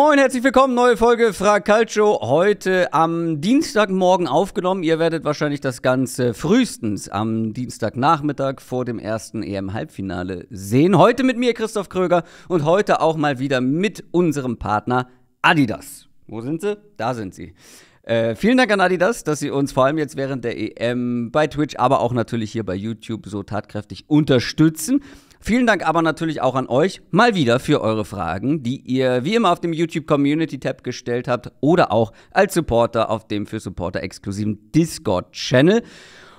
Moin, herzlich willkommen, neue Folge Frag Calcio. Heute am Dienstagmorgen aufgenommen. Ihr werdet wahrscheinlich das Ganze frühestens am Dienstagnachmittag vor dem ersten EM-Halbfinale sehen. Heute mit mir Christoph Kröger und heute auch mal wieder mit unserem Partner Adidas. Wo sind sie? Da sind sie. Äh, vielen Dank an Adidas, dass sie uns vor allem jetzt während der EM bei Twitch, aber auch natürlich hier bei YouTube so tatkräftig unterstützen. Vielen Dank aber natürlich auch an euch mal wieder für eure Fragen, die ihr wie immer auf dem YouTube Community Tab gestellt habt oder auch als Supporter auf dem für Supporter exklusiven Discord Channel.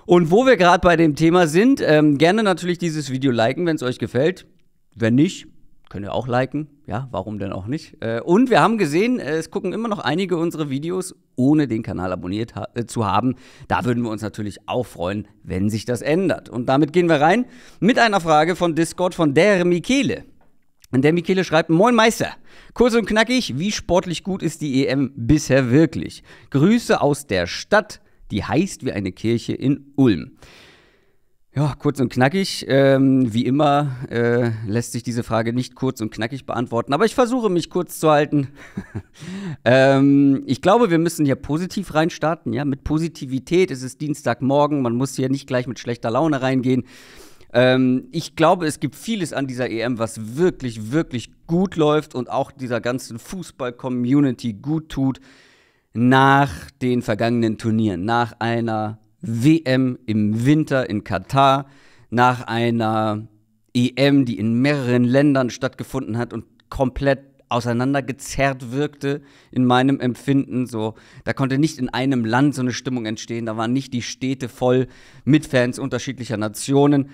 Und wo wir gerade bei dem Thema sind, ähm, gerne natürlich dieses Video liken, wenn es euch gefällt. Wenn nicht, könnt ihr auch liken ja, warum denn auch nicht? Äh, und wir haben gesehen, äh, es gucken immer noch einige unsere Videos, ohne den Kanal abonniert ha äh, zu haben. Da würden wir uns natürlich auch freuen, wenn sich das ändert. Und damit gehen wir rein mit einer Frage von Discord von der Michele. Und der Michele schreibt, Moin Meister, kurz und knackig, wie sportlich gut ist die EM bisher wirklich? Grüße aus der Stadt, die heißt wie eine Kirche in Ulm. Ja, kurz und knackig. Ähm, wie immer äh, lässt sich diese Frage nicht kurz und knackig beantworten, aber ich versuche mich kurz zu halten. ähm, ich glaube, wir müssen hier positiv reinstarten. Ja? Mit Positivität es ist Dienstagmorgen, man muss hier nicht gleich mit schlechter Laune reingehen. Ähm, ich glaube, es gibt vieles an dieser EM, was wirklich, wirklich gut läuft und auch dieser ganzen Fußball-Community gut tut nach den vergangenen Turnieren, nach einer WM im Winter in Katar, nach einer EM, die in mehreren Ländern stattgefunden hat und komplett auseinandergezerrt wirkte in meinem Empfinden. So, da konnte nicht in einem Land so eine Stimmung entstehen. Da waren nicht die Städte voll mit Fans unterschiedlicher Nationen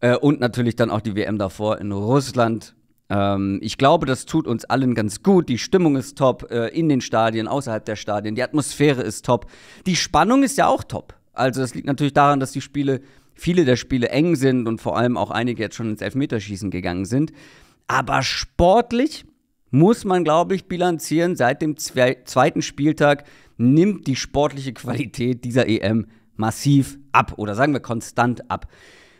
äh, und natürlich dann auch die WM davor in Russland. Ähm, ich glaube, das tut uns allen ganz gut. Die Stimmung ist top äh, in den Stadien, außerhalb der Stadien. Die Atmosphäre ist top. Die Spannung ist ja auch top. Also das liegt natürlich daran, dass die Spiele, viele der Spiele eng sind und vor allem auch einige jetzt schon ins Elfmeterschießen gegangen sind. Aber sportlich muss man, glaube ich, bilanzieren, seit dem zwe zweiten Spieltag nimmt die sportliche Qualität dieser EM massiv ab oder sagen wir konstant ab.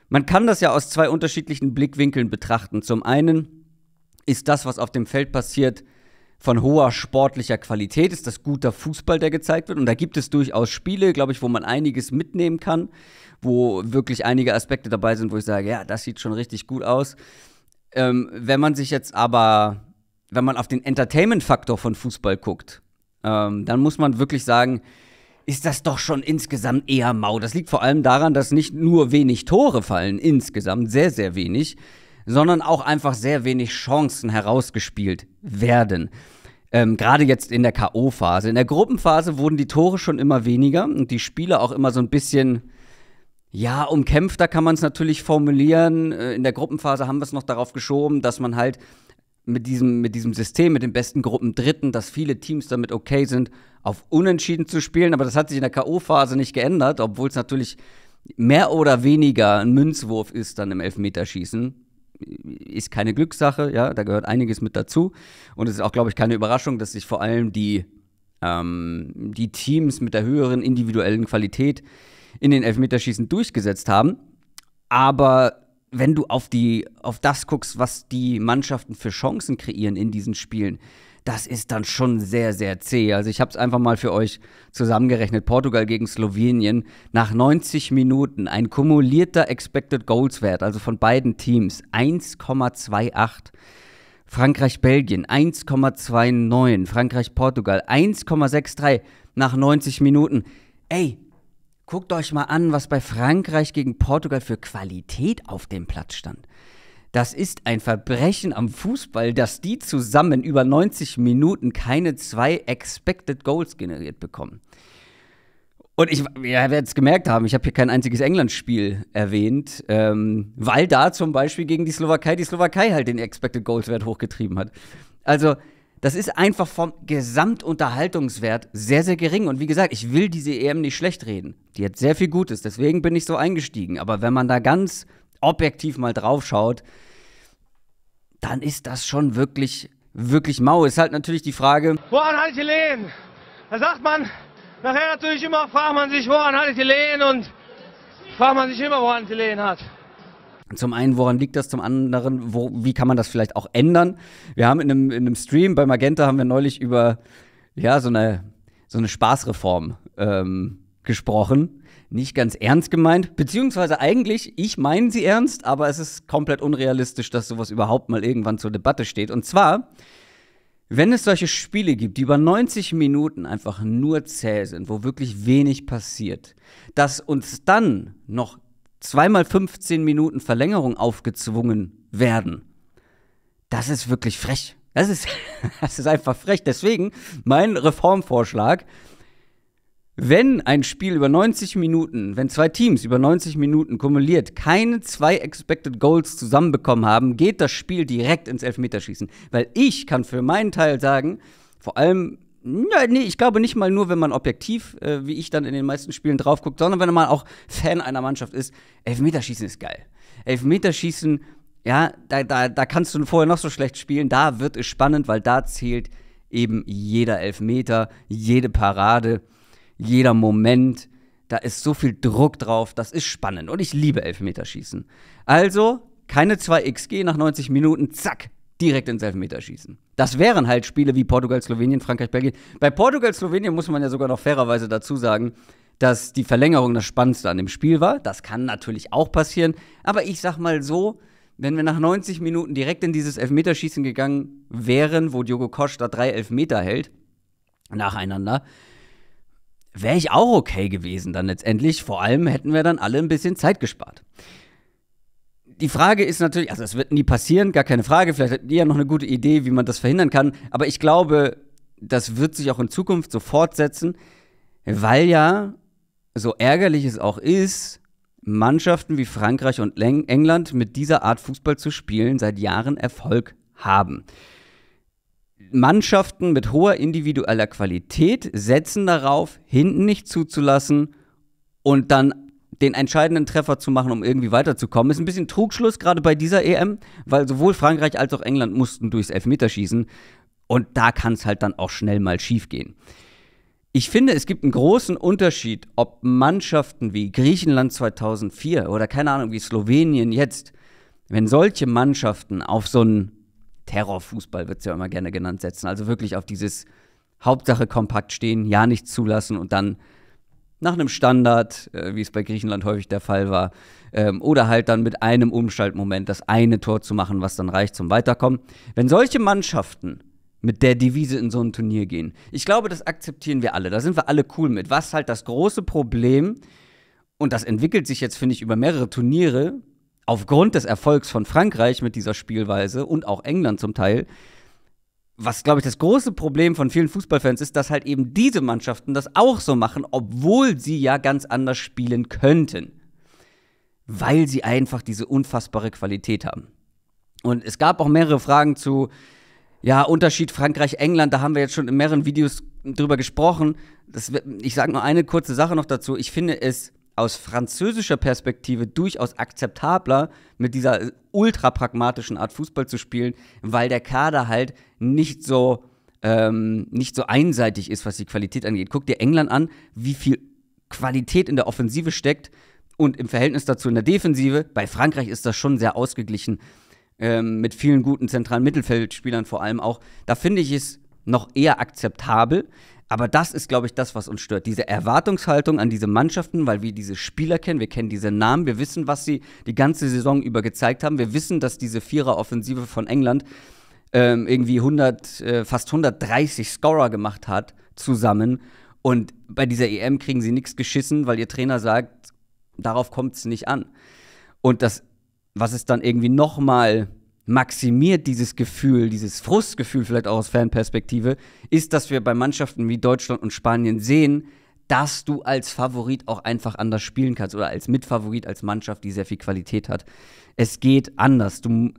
Man kann das ja aus zwei unterschiedlichen Blickwinkeln betrachten. Zum einen ist das, was auf dem Feld passiert, von hoher sportlicher Qualität ist das guter Fußball, der gezeigt wird. Und da gibt es durchaus Spiele, glaube ich, wo man einiges mitnehmen kann, wo wirklich einige Aspekte dabei sind, wo ich sage, ja, das sieht schon richtig gut aus. Ähm, wenn man sich jetzt aber, wenn man auf den Entertainment-Faktor von Fußball guckt, ähm, dann muss man wirklich sagen, ist das doch schon insgesamt eher mau. Das liegt vor allem daran, dass nicht nur wenig Tore fallen, insgesamt sehr, sehr wenig, sondern auch einfach sehr wenig Chancen herausgespielt werden. Ähm, Gerade jetzt in der K.O.-Phase. In der Gruppenphase wurden die Tore schon immer weniger und die Spiele auch immer so ein bisschen, ja, umkämpfter kann man es natürlich formulieren. Äh, in der Gruppenphase haben wir es noch darauf geschoben, dass man halt mit diesem, mit diesem System, mit den besten Gruppen Dritten, dass viele Teams damit okay sind, auf Unentschieden zu spielen. Aber das hat sich in der K.O.-Phase nicht geändert, obwohl es natürlich mehr oder weniger ein Münzwurf ist dann im Elfmeterschießen ist keine Glückssache, ja, da gehört einiges mit dazu. Und es ist auch, glaube ich, keine Überraschung, dass sich vor allem die, ähm, die Teams mit der höheren individuellen Qualität in den Elfmeterschießen durchgesetzt haben. Aber wenn du auf, die, auf das guckst, was die Mannschaften für Chancen kreieren in diesen Spielen, das ist dann schon sehr, sehr zäh. Also ich habe es einfach mal für euch zusammengerechnet. Portugal gegen Slowenien nach 90 Minuten ein kumulierter Expected Goals Wert, also von beiden Teams 1,28. Frankreich-Belgien 1,29, Frankreich-Portugal 1,63 nach 90 Minuten. Ey, guckt euch mal an, was bei Frankreich gegen Portugal für Qualität auf dem Platz stand. Das ist ein Verbrechen am Fußball, dass die zusammen über 90 Minuten keine zwei Expected Goals generiert bekommen. Und ich ja, werde es gemerkt haben, ich habe hier kein einziges England-Spiel erwähnt, ähm, weil da zum Beispiel gegen die Slowakei die Slowakei halt den Expected Goals-Wert hochgetrieben hat. Also, das ist einfach vom Gesamtunterhaltungswert sehr, sehr gering. Und wie gesagt, ich will diese EM nicht schlecht reden. Die hat sehr viel Gutes, deswegen bin ich so eingestiegen. Aber wenn man da ganz objektiv mal drauf schaut, dann ist das schon wirklich, wirklich mau. Ist halt natürlich die Frage. Woran hatte ich die Lehen? Da sagt man, nachher natürlich immer, fragt man sich, woran hatte ich die Lehen und fragt man sich immer, woran die Lehen hat. Zum einen, woran liegt das? Zum anderen, wo, wie kann man das vielleicht auch ändern? Wir haben in einem, in einem Stream bei Magenta haben wir neulich über ja, so eine, so eine Spaßreform ähm, gesprochen nicht ganz ernst gemeint. Beziehungsweise eigentlich, ich meine sie ernst, aber es ist komplett unrealistisch, dass sowas überhaupt mal irgendwann zur Debatte steht. Und zwar, wenn es solche Spiele gibt, die über 90 Minuten einfach nur zäh sind, wo wirklich wenig passiert, dass uns dann noch zweimal 15 Minuten Verlängerung aufgezwungen werden, das ist wirklich frech. Das ist, das ist einfach frech. Deswegen mein Reformvorschlag, wenn ein Spiel über 90 Minuten, wenn zwei Teams über 90 Minuten kumuliert keine zwei Expected Goals zusammenbekommen haben, geht das Spiel direkt ins Elfmeterschießen. Weil ich kann für meinen Teil sagen, vor allem, ja, nee, ich glaube nicht mal nur, wenn man objektiv, äh, wie ich dann in den meisten Spielen drauf guckt, sondern wenn man auch Fan einer Mannschaft ist, Elfmeterschießen ist geil. Elfmeterschießen, ja, da, da, da kannst du vorher noch so schlecht spielen, da wird es spannend, weil da zählt eben jeder Elfmeter, jede Parade jeder Moment. Da ist so viel Druck drauf, das ist spannend und ich liebe Elfmeterschießen. Also keine 2xG nach 90 Minuten, zack, direkt ins Elfmeterschießen. Das wären halt Spiele wie Portugal, Slowenien, Frankreich, Belgien. Bei Portugal, Slowenien muss man ja sogar noch fairerweise dazu sagen, dass die Verlängerung das Spannendste an dem Spiel war. Das kann natürlich auch passieren, aber ich sag mal so, wenn wir nach 90 Minuten direkt in dieses Elfmeterschießen gegangen wären, wo Diogo Kosch da drei Elfmeter hält, nacheinander, wäre ich auch okay gewesen dann letztendlich. Vor allem hätten wir dann alle ein bisschen Zeit gespart. Die Frage ist natürlich, also es wird nie passieren, gar keine Frage. Vielleicht hat ihr ja noch eine gute Idee, wie man das verhindern kann. Aber ich glaube, das wird sich auch in Zukunft so fortsetzen, weil ja, so ärgerlich es auch ist, Mannschaften wie Frankreich und England mit dieser Art Fußball zu spielen seit Jahren Erfolg haben. Mannschaften mit hoher individueller Qualität setzen darauf, hinten nicht zuzulassen und dann den entscheidenden Treffer zu machen, um irgendwie weiterzukommen. Ist ein bisschen Trugschluss, gerade bei dieser EM, weil sowohl Frankreich als auch England mussten durchs Elfmeterschießen. Und da kann es halt dann auch schnell mal schiefgehen. Ich finde, es gibt einen großen Unterschied, ob Mannschaften wie Griechenland 2004 oder keine Ahnung wie Slowenien jetzt, wenn solche Mannschaften auf so einen Terrorfußball wird es ja immer gerne genannt, setzen. Also wirklich auf dieses Hauptsache kompakt stehen, ja nicht zulassen und dann nach einem Standard, äh, wie es bei Griechenland häufig der Fall war, ähm, oder halt dann mit einem Umschaltmoment das eine Tor zu machen, was dann reicht zum Weiterkommen. Wenn solche Mannschaften mit der Devise in so ein Turnier gehen, ich glaube, das akzeptieren wir alle, da sind wir alle cool mit. Was halt das große Problem, und das entwickelt sich jetzt, finde ich, über mehrere Turniere, aufgrund des Erfolgs von Frankreich mit dieser Spielweise und auch England zum Teil, was, glaube ich, das große Problem von vielen Fußballfans ist, dass halt eben diese Mannschaften das auch so machen, obwohl sie ja ganz anders spielen könnten. Weil sie einfach diese unfassbare Qualität haben. Und es gab auch mehrere Fragen zu, ja, Unterschied Frankreich-England, da haben wir jetzt schon in mehreren Videos drüber gesprochen. Das, ich sage nur eine kurze Sache noch dazu. Ich finde es aus französischer Perspektive durchaus akzeptabler, mit dieser äh, ultra pragmatischen Art Fußball zu spielen, weil der Kader halt nicht so, ähm, nicht so einseitig ist, was die Qualität angeht. Guck dir England an, wie viel Qualität in der Offensive steckt und im Verhältnis dazu in der Defensive. Bei Frankreich ist das schon sehr ausgeglichen, ähm, mit vielen guten zentralen Mittelfeldspielern vor allem auch. Da finde ich es noch eher akzeptabel. Aber das ist, glaube ich, das, was uns stört. Diese Erwartungshaltung an diese Mannschaften, weil wir diese Spieler kennen, wir kennen diese Namen, wir wissen, was sie die ganze Saison über gezeigt haben. Wir wissen, dass diese Vierer-Offensive von England ähm, irgendwie 100, äh, fast 130 Scorer gemacht hat zusammen. Und bei dieser EM kriegen sie nichts geschissen, weil ihr Trainer sagt, darauf kommt es nicht an. Und das, was es dann irgendwie nochmal maximiert dieses Gefühl, dieses Frustgefühl vielleicht auch aus Fanperspektive, ist, dass wir bei Mannschaften wie Deutschland und Spanien sehen, dass du als Favorit auch einfach anders spielen kannst oder als Mitfavorit, als Mannschaft, die sehr viel Qualität hat. Es geht anders. Du,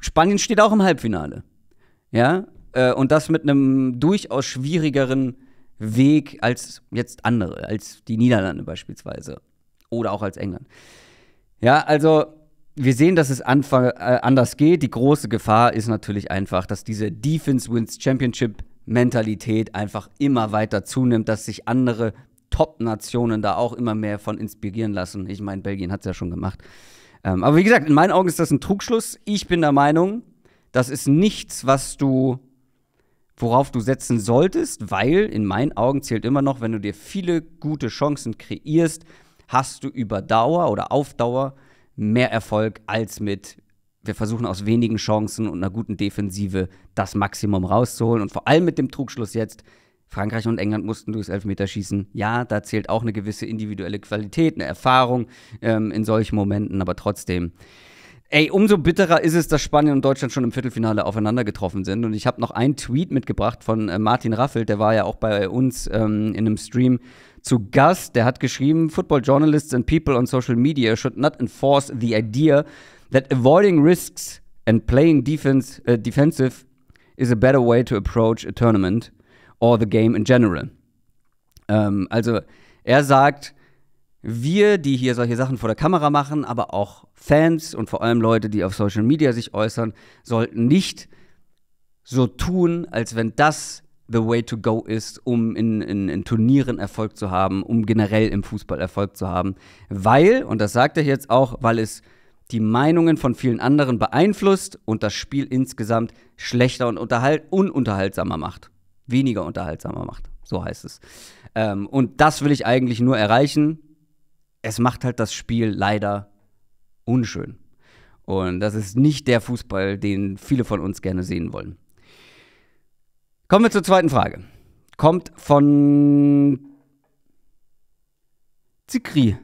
Spanien steht auch im Halbfinale. Ja, äh, und das mit einem durchaus schwierigeren Weg als jetzt andere, als die Niederlande beispielsweise oder auch als England. Ja, also wir sehen, dass es Anfang, äh, anders geht. Die große Gefahr ist natürlich einfach, dass diese Defense Wins Championship Mentalität einfach immer weiter zunimmt, dass sich andere Top-Nationen da auch immer mehr von inspirieren lassen. Ich meine, Belgien hat es ja schon gemacht. Ähm, aber wie gesagt, in meinen Augen ist das ein Trugschluss. Ich bin der Meinung, das ist nichts, was du, worauf du setzen solltest, weil in meinen Augen zählt immer noch, wenn du dir viele gute Chancen kreierst, hast du über Dauer oder auf Dauer mehr Erfolg als mit, wir versuchen aus wenigen Chancen und einer guten Defensive das Maximum rauszuholen. Und vor allem mit dem Trugschluss jetzt, Frankreich und England mussten durchs Elfmeterschießen. Ja, da zählt auch eine gewisse individuelle Qualität, eine Erfahrung ähm, in solchen Momenten, aber trotzdem. Ey, umso bitterer ist es, dass Spanien und Deutschland schon im Viertelfinale aufeinander getroffen sind. Und ich habe noch einen Tweet mitgebracht von äh, Martin Raffelt, der war ja auch bei uns ähm, in einem Stream zu Gast. Der hat geschrieben, Football Journalists and people on social media should not enforce the idea that avoiding risks and playing defense, uh, defensive is a better way to approach a tournament or the game in general. Ähm, also er sagt, wir, die hier solche Sachen vor der Kamera machen, aber auch Fans und vor allem Leute, die auf Social Media sich äußern, sollten nicht so tun, als wenn das the way to go ist, um in, in, in, Turnieren Erfolg zu haben, um generell im Fußball Erfolg zu haben. Weil, und das sagt er jetzt auch, weil es die Meinungen von vielen anderen beeinflusst und das Spiel insgesamt schlechter und unterhalt ununterhaltsamer macht. Weniger unterhaltsamer macht, so heißt es. Ähm, und das will ich eigentlich nur erreichen. Es macht halt das Spiel leider unschön. Und das ist nicht der Fußball, den viele von uns gerne sehen wollen. Kommen wir zur zweiten Frage. Kommt von Zikri.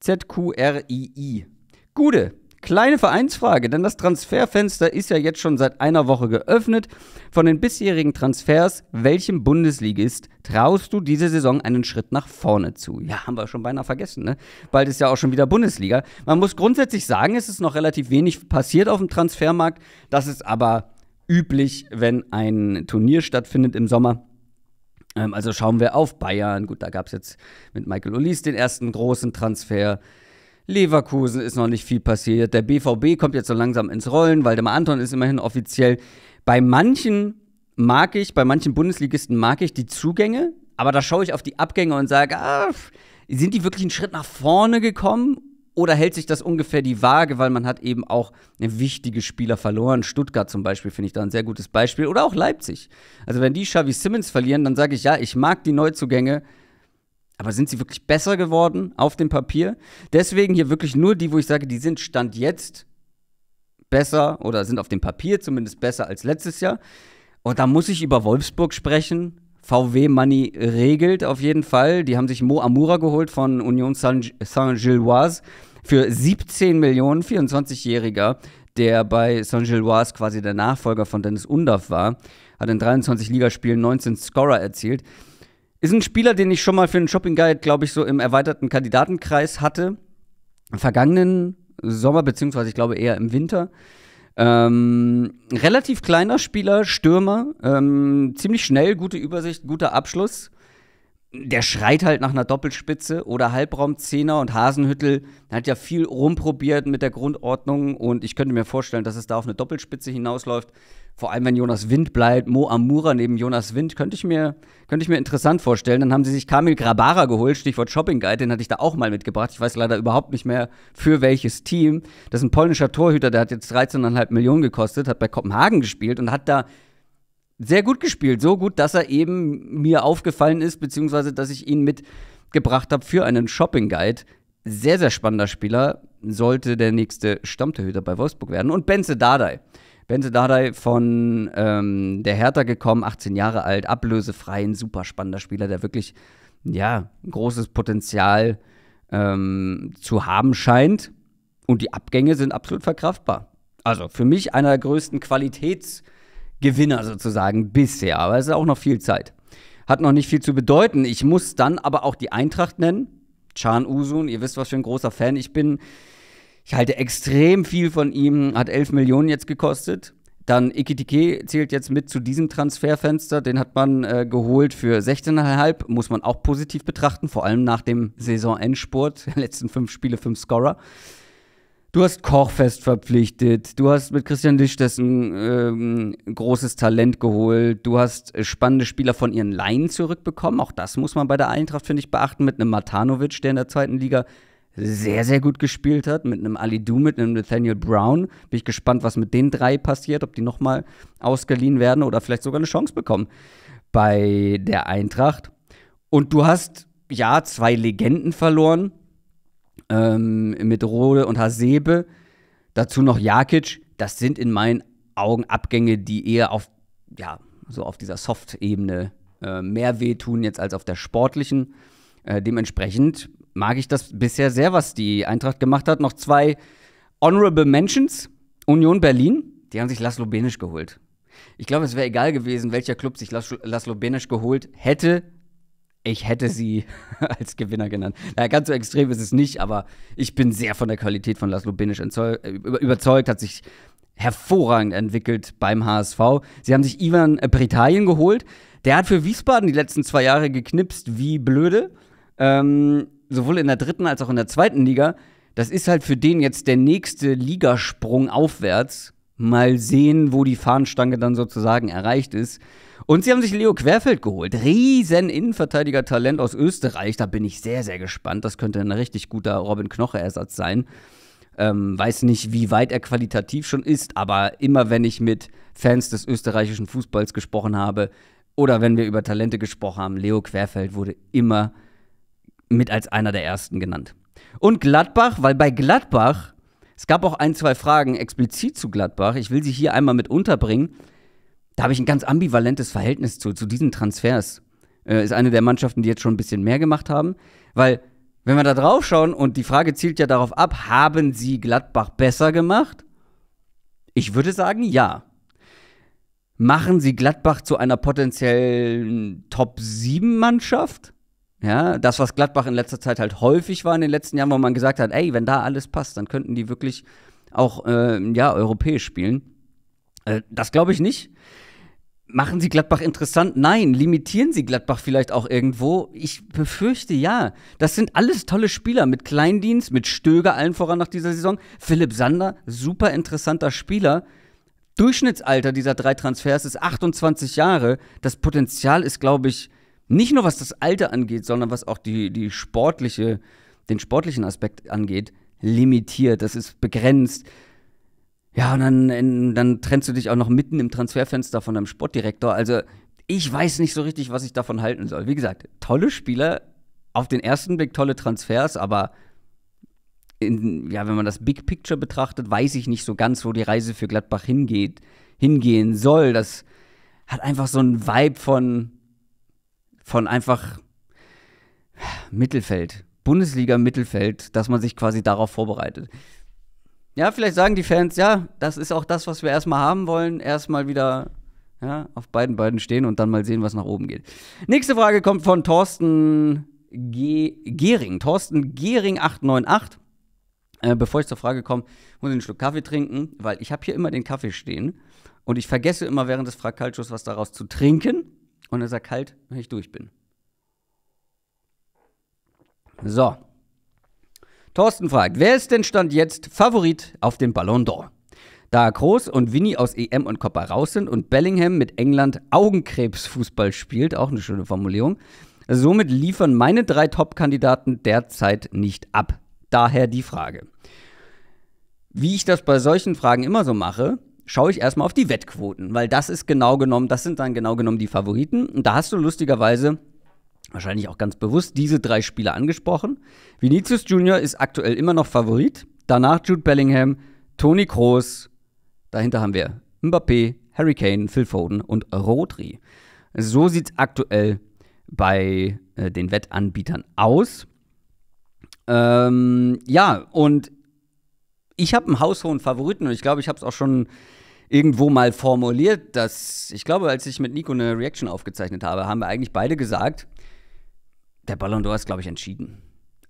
Z-Q-R-I-I. Gute. Kleine Vereinsfrage, denn das Transferfenster ist ja jetzt schon seit einer Woche geöffnet. Von den bisherigen Transfers, welchem Bundesligist traust du diese Saison einen Schritt nach vorne zu? Ja, haben wir schon beinahe vergessen, ne? Bald ist ja auch schon wieder Bundesliga. Man muss grundsätzlich sagen, es ist noch relativ wenig passiert auf dem Transfermarkt. Das ist aber üblich, wenn ein Turnier stattfindet im Sommer. Ähm, also schauen wir auf Bayern. Gut, da gab es jetzt mit Michael Ulis den ersten großen Transfer. Leverkusen ist noch nicht viel passiert. Der BVB kommt jetzt so langsam ins Rollen. Waldemar Anton ist immerhin offiziell. Bei manchen mag ich, bei manchen Bundesligisten mag ich die Zugänge, aber da schaue ich auf die Abgänge und sage, ah, sind die wirklich einen Schritt nach vorne gekommen oder hält sich das ungefähr die Waage, weil man hat eben auch wichtige Spieler verloren. Stuttgart zum Beispiel finde ich da ein sehr gutes Beispiel. Oder auch Leipzig. Also wenn die Xavi Simmons verlieren, dann sage ich, ja, ich mag die Neuzugänge. Aber sind sie wirklich besser geworden auf dem Papier? Deswegen hier wirklich nur die, wo ich sage, die sind Stand jetzt besser oder sind auf dem Papier zumindest besser als letztes Jahr. Und da muss ich über Wolfsburg sprechen, VW-Money regelt auf jeden Fall. Die haben sich Mo Amura geholt von Union Saint-Gilloise für 17 Millionen, 24-Jähriger, der bei Saint-Gilloise quasi der Nachfolger von Dennis Undaff war. Hat in 23 Ligaspielen 19 Scorer erzielt. Ist ein Spieler, den ich schon mal für einen Shopping Guide, glaube ich, so im erweiterten Kandidatenkreis hatte. Im vergangenen Sommer, beziehungsweise ich glaube eher im Winter. Ähm, relativ kleiner Spieler, Stürmer, ähm, ziemlich schnell, gute Übersicht, guter Abschluss. Der schreit halt nach einer Doppelspitze oder Halbraum Zehner und Hasenhüttel hat ja viel rumprobiert mit der Grundordnung und ich könnte mir vorstellen, dass es da auf eine Doppelspitze hinausläuft vor allem wenn Jonas Wind bleibt, Mo Amura neben Jonas Wind, könnte ich mir, könnte ich mir interessant vorstellen. Dann haben sie sich Kamil Grabara geholt, Stichwort Shopping Guide, den hatte ich da auch mal mitgebracht. Ich weiß leider überhaupt nicht mehr, für welches Team. Das ist ein polnischer Torhüter, der hat jetzt 13,5 Millionen gekostet, hat bei Kopenhagen gespielt und hat da sehr gut gespielt. So gut, dass er eben mir aufgefallen ist, beziehungsweise dass ich ihn mitgebracht habe für einen Shopping Guide. Sehr, sehr spannender Spieler, sollte der nächste Stammtorhüter bei Wolfsburg werden. Und Benze Dardai Bente Dardai von ähm, der Hertha gekommen, 18 Jahre alt, ablösefrei, ein super spannender Spieler, der wirklich, ja, großes Potenzial ähm, zu haben scheint. Und die Abgänge sind absolut verkraftbar. Also für mich einer der größten Qualitätsgewinner sozusagen bisher, aber es ist auch noch viel Zeit. Hat noch nicht viel zu bedeuten. Ich muss dann aber auch die Eintracht nennen. Chan Usun, ihr wisst, was für ein großer Fan ich bin. Ich halte extrem viel von ihm, hat 11 Millionen jetzt gekostet. Dann Ikitike zählt jetzt mit zu diesem Transferfenster. Den hat man äh, geholt für 16,5. Muss man auch positiv betrachten, vor allem nach dem Saisonendspurt. Letzten fünf Spiele, fünf Scorer. Du hast Kochfest verpflichtet. Du hast mit Christian Lichtessen ähm, großes Talent geholt. Du hast äh, spannende Spieler von ihren Laien zurückbekommen. Auch das muss man bei der Eintracht, finde ich, beachten. Mit einem Matanovic, der in der zweiten Liga sehr, sehr gut gespielt hat, mit einem Ali Du, mit einem Nathaniel Brown. Bin ich gespannt, was mit den drei passiert, ob die nochmal ausgeliehen werden oder vielleicht sogar eine Chance bekommen bei der Eintracht. Und du hast, ja, zwei Legenden verloren ähm, mit Rode und Hasebe. Dazu noch Jakic. Das sind in meinen Augen Abgänge, die eher auf, ja, so auf dieser Soft-Ebene äh, mehr wehtun jetzt als auf der sportlichen. Äh, dementsprechend mag ich das bisher sehr, was die Eintracht gemacht hat. Noch zwei Honorable Mentions. Union Berlin, die haben sich Laszlo Benisch geholt. Ich glaube, es wäre egal gewesen, welcher Club sich Laszlo Benisch geholt hätte. Ich hätte sie als Gewinner genannt. Naja, ganz so extrem ist es nicht, aber ich bin sehr von der Qualität von Laszlo Benisch überzeugt, hat sich hervorragend entwickelt beim HSV. Sie haben sich Ivan äh, Britannien geholt. Der hat für Wiesbaden die letzten zwei Jahre geknipst wie blöde. Ähm, sowohl in der dritten als auch in der zweiten Liga, das ist halt für den jetzt der nächste Ligasprung aufwärts. Mal sehen, wo die Fahnenstange dann sozusagen erreicht ist. Und sie haben sich Leo Querfeld geholt. Riesen Innenverteidiger-Talent aus Österreich. Da bin ich sehr, sehr gespannt. Das könnte ein richtig guter Robin Knoche-Ersatz sein. Ähm, weiß nicht, wie weit er qualitativ schon ist, aber immer wenn ich mit Fans des österreichischen Fußballs gesprochen habe oder wenn wir über Talente gesprochen haben, Leo Querfeld wurde immer mit als einer der ersten genannt. Und Gladbach, weil bei Gladbach, es gab auch ein, zwei Fragen explizit zu Gladbach, ich will sie hier einmal mit unterbringen. Da habe ich ein ganz ambivalentes Verhältnis zu, zu diesen Transfers. Äh, ist eine der Mannschaften, die jetzt schon ein bisschen mehr gemacht haben, weil wenn wir da drauf schauen und die Frage zielt ja darauf ab, haben sie Gladbach besser gemacht? Ich würde sagen, ja. Machen sie Gladbach zu einer potenziellen Top-7-Mannschaft? Ja, das, was Gladbach in letzter Zeit halt häufig war in den letzten Jahren, wo man gesagt hat, ey, wenn da alles passt, dann könnten die wirklich auch äh, ja, europäisch spielen. Äh, das glaube ich nicht. Machen sie Gladbach interessant? Nein. Limitieren sie Gladbach vielleicht auch irgendwo? Ich befürchte ja. Das sind alles tolle Spieler mit Kleindienst, mit Stöger allen voran nach dieser Saison. Philipp Sander, super interessanter Spieler. Durchschnittsalter dieser drei Transfers ist 28 Jahre. Das Potenzial ist, glaube ich, nicht nur was das Alter angeht, sondern was auch die, die sportliche, den sportlichen Aspekt angeht, limitiert. Das ist begrenzt. Ja, und dann, dann trennst du dich auch noch mitten im Transferfenster von einem Sportdirektor. Also, ich weiß nicht so richtig, was ich davon halten soll. Wie gesagt, tolle Spieler, auf den ersten Blick tolle Transfers, aber in, ja, wenn man das Big Picture betrachtet, weiß ich nicht so ganz, wo die Reise für Gladbach hingeht, hingehen soll. Das hat einfach so einen Vibe von, von einfach Mittelfeld, Bundesliga-Mittelfeld, dass man sich quasi darauf vorbereitet. Ja, vielleicht sagen die Fans, ja, das ist auch das, was wir erstmal haben wollen. Erstmal wieder ja, auf beiden Beinen stehen und dann mal sehen, was nach oben geht. Nächste Frage kommt von Thorsten Gehring. Thorsten Gehring 898. Äh, bevor ich zur Frage komme, muss ich einen Schluck Kaffee trinken, weil ich habe hier immer den Kaffee stehen und ich vergesse immer während des Frakalchos was daraus zu trinken. Und dann ist er kalt, wenn ich durch bin. So. Thorsten fragt, wer ist denn Stand jetzt Favorit auf den Ballon d'Or? Da Groß und Winnie aus EM und Copa raus sind und Bellingham mit England Augenkrebsfußball spielt, auch eine schöne Formulierung, somit liefern meine drei Top-Kandidaten derzeit nicht ab. Daher die Frage. Wie ich das bei solchen Fragen immer so mache, schaue ich erstmal auf die Wettquoten, weil das ist genau genommen, das sind dann genau genommen die Favoriten. Und da hast du lustigerweise wahrscheinlich auch ganz bewusst diese drei Spieler angesprochen. Vinicius Junior ist aktuell immer noch Favorit. Danach Jude Bellingham, Toni Kroos. Dahinter haben wir Mbappé, Harry Kane, Phil Foden und Rodri. So sieht es aktuell bei äh, den Wettanbietern aus. Ähm, ja, und ich habe einen haushohen Favoriten und ich glaube, ich habe es auch schon irgendwo mal formuliert, dass ich glaube, als ich mit Nico eine Reaction aufgezeichnet habe, haben wir eigentlich beide gesagt, der Ballon d'Or ist, glaube ich, entschieden.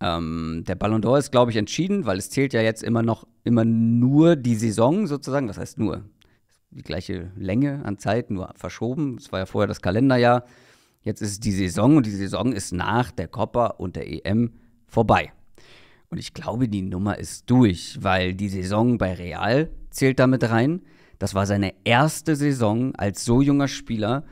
Ähm, der Ballon d'Or ist, glaube ich, entschieden, weil es zählt ja jetzt immer noch immer nur die Saison sozusagen. Was heißt nur? Die gleiche Länge an Zeit, nur verschoben. Es war ja vorher das Kalenderjahr. Jetzt ist es die Saison und die Saison ist nach der Copper und der EM vorbei. Und ich glaube, die Nummer ist durch, weil die Saison bei Real zählt damit rein. Das war seine erste Saison als so junger Spieler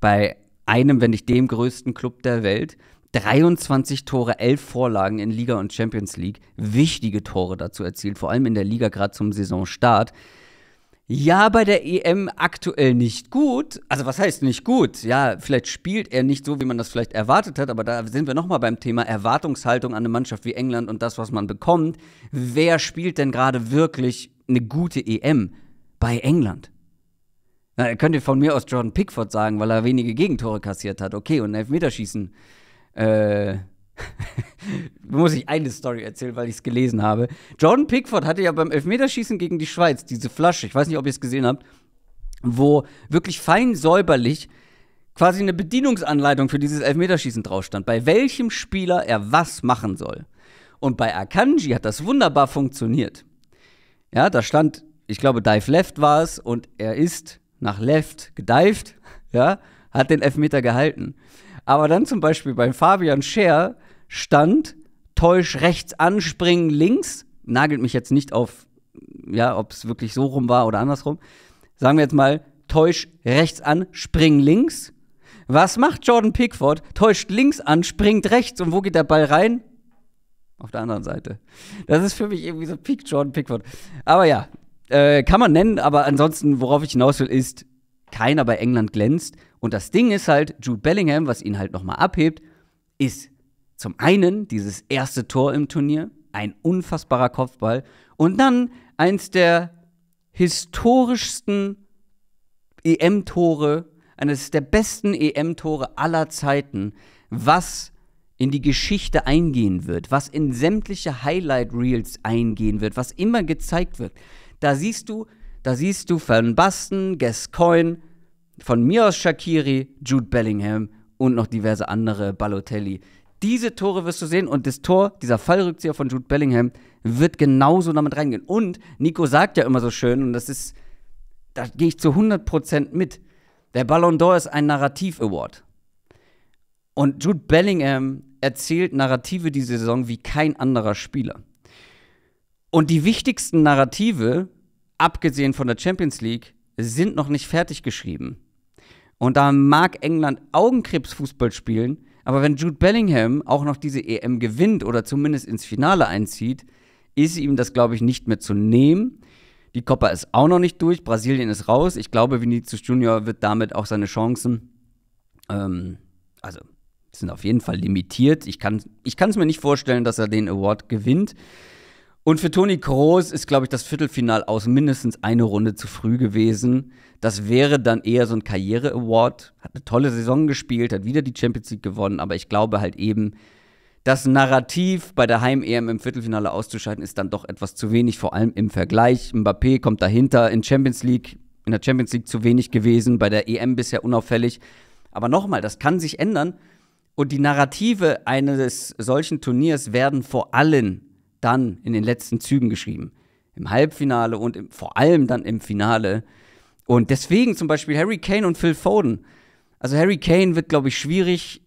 bei einem, wenn nicht dem größten Club der Welt. 23 Tore, 11 Vorlagen in Liga und Champions League. Wichtige Tore dazu erzielt, vor allem in der Liga gerade zum Saisonstart. Ja, bei der EM aktuell nicht gut. Also was heißt nicht gut? Ja, vielleicht spielt er nicht so, wie man das vielleicht erwartet hat, aber da sind wir nochmal beim Thema Erwartungshaltung an eine Mannschaft wie England und das, was man bekommt. Wer spielt denn gerade wirklich eine gute EM bei England? Na, er könnte von mir aus Jordan Pickford sagen, weil er wenige Gegentore kassiert hat. Okay, und Elfmeterschießen äh, muss ich eine Story erzählen, weil ich es gelesen habe. Jordan Pickford hatte ja beim Elfmeterschießen gegen die Schweiz diese Flasche, ich weiß nicht, ob ihr es gesehen habt, wo wirklich fein säuberlich quasi eine Bedienungsanleitung für dieses Elfmeterschießen drauf stand, bei welchem Spieler er was machen soll. Und bei Akanji hat das wunderbar funktioniert. Ja, da stand, ich glaube, Dive Left war es und er ist nach Left gedived, ja, hat den Elfmeter gehalten. Aber dann zum Beispiel bei Fabian Scher stand Täusch rechts anspringen links, nagelt mich jetzt nicht auf, ja, ob es wirklich so rum war oder andersrum. Sagen wir jetzt mal, Täusch rechts an, spring links. Was macht Jordan Pickford? Täuscht links an, springt rechts und wo geht der Ball rein? Auf der anderen Seite. Das ist für mich irgendwie so Pick Jordan Pickford. Aber ja, äh, kann man nennen, aber ansonsten, worauf ich hinaus will, ist, keiner bei England glänzt. Und das Ding ist halt, Jude Bellingham, was ihn halt nochmal abhebt, ist zum einen dieses erste Tor im Turnier, ein unfassbarer Kopfball und dann eins der historischsten EM-Tore, eines der besten EM-Tore aller Zeiten, was in die Geschichte eingehen wird, was in sämtliche Highlight-Reels eingehen wird, was immer gezeigt wird. Da siehst du, da siehst du Van Basten, Gascoigne, von mir aus Shakiri, Jude Bellingham und noch diverse andere, Balotelli. Diese Tore wirst du sehen und das Tor, dieser Fallrückzieher von Jude Bellingham, wird genauso damit reingehen. Und Nico sagt ja immer so schön, und das ist, da gehe ich zu 100% mit, der Ballon d'Or ist ein Narrativ-Award. Und Jude Bellingham erzählt Narrative diese Saison wie kein anderer Spieler. Und die wichtigsten Narrative, abgesehen von der Champions League, sind noch nicht fertig geschrieben. Und da mag England Augenkrebsfußball spielen, aber wenn Jude Bellingham auch noch diese EM gewinnt oder zumindest ins Finale einzieht, ist ihm das, glaube ich, nicht mehr zu nehmen. Die Copa ist auch noch nicht durch, Brasilien ist raus. Ich glaube, Vinicius Junior wird damit auch seine Chancen, ähm, also sind auf jeden Fall limitiert. Ich kann es mir nicht vorstellen, dass er den Award gewinnt. Und für Toni Kroos ist, glaube ich, das Viertelfinal aus mindestens eine Runde zu früh gewesen. Das wäre dann eher so ein Karriere-Award. Hat eine tolle Saison gespielt, hat wieder die Champions League gewonnen, aber ich glaube halt eben, das Narrativ bei der Heim-EM im Viertelfinale auszuschalten, ist dann doch etwas zu wenig, vor allem im Vergleich. Mbappé kommt dahinter in Champions League, in der Champions League zu wenig gewesen, bei der EM bisher unauffällig. Aber nochmal, das kann sich ändern. Und die Narrative eines solchen Turniers werden vor allem dann in den letzten Zügen geschrieben. Im Halbfinale und im, vor allem dann im Finale. Und deswegen zum Beispiel Harry Kane und Phil Foden. Also Harry Kane wird, glaube ich, schwierig,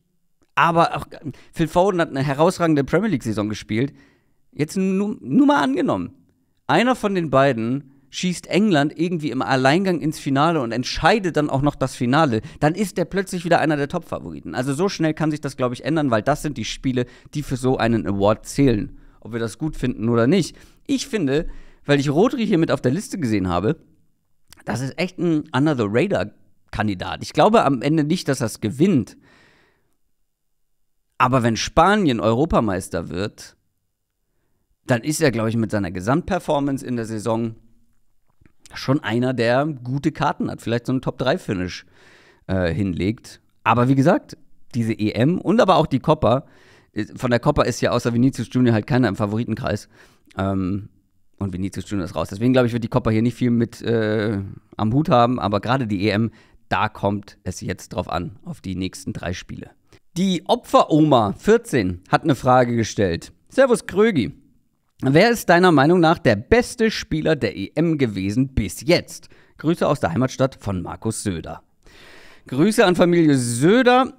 aber auch, Phil Foden hat eine herausragende Premier League-Saison gespielt. Jetzt nur, nur mal angenommen, einer von den beiden schießt England irgendwie im Alleingang ins Finale und entscheidet dann auch noch das Finale, dann ist er plötzlich wieder einer der Top-Favoriten. Also so schnell kann sich das, glaube ich, ändern, weil das sind die Spiele, die für so einen Award zählen ob wir das gut finden oder nicht. Ich finde, weil ich Rodri hier mit auf der Liste gesehen habe, das ist echt ein Under the Radar-Kandidat. Ich glaube am Ende nicht, dass das gewinnt. Aber wenn Spanien Europameister wird, dann ist er, glaube ich, mit seiner Gesamtperformance in der Saison schon einer, der gute Karten hat, vielleicht so einen Top-3-Finish äh, hinlegt. Aber wie gesagt, diese EM und aber auch die Coppa äh, von der Copper ist ja außer Vinicius Junior halt keiner im Favoritenkreis. Ähm, und Vinicius Junior ist raus. Deswegen glaube ich, wird die Copper hier nicht viel mit äh, am Hut haben, aber gerade die EM, da kommt es jetzt drauf an, auf die nächsten drei Spiele. Die Opferoma 14 hat eine Frage gestellt. Servus Krögi. Wer ist deiner Meinung nach der beste Spieler der EM gewesen bis jetzt? Grüße aus der Heimatstadt von Markus Söder. Grüße an Familie Söder.